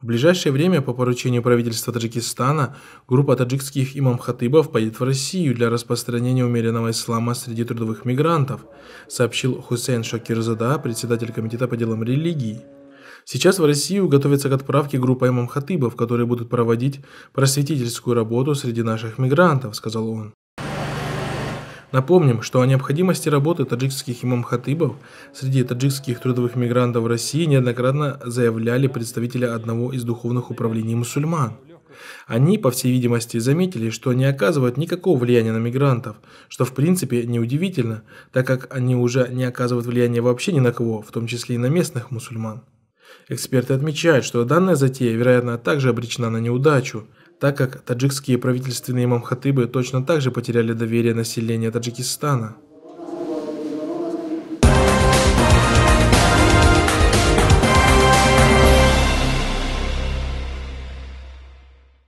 В ближайшее время по поручению правительства Таджикистана группа таджикских имам-хатыбов поедет в Россию для распространения умеренного ислама среди трудовых мигрантов, сообщил Хусейн Шакирзада, председатель комитета по делам религии. Сейчас в Россию готовится к отправке группа имам-хатыбов, которые будут проводить просветительскую работу среди наших мигрантов, сказал он. Напомним, что о необходимости работы таджикских имам-хатыбов среди таджикских трудовых мигрантов в России неоднократно заявляли представители одного из духовных управлений мусульман. Они, по всей видимости, заметили, что не оказывают никакого влияния на мигрантов, что в принципе неудивительно, так как они уже не оказывают влияния вообще ни на кого, в том числе и на местных мусульман. Эксперты отмечают, что данная затея, вероятно, также обречена на неудачу, так как таджикские правительственные мамхатыбы точно так же потеряли доверие населения Таджикистана.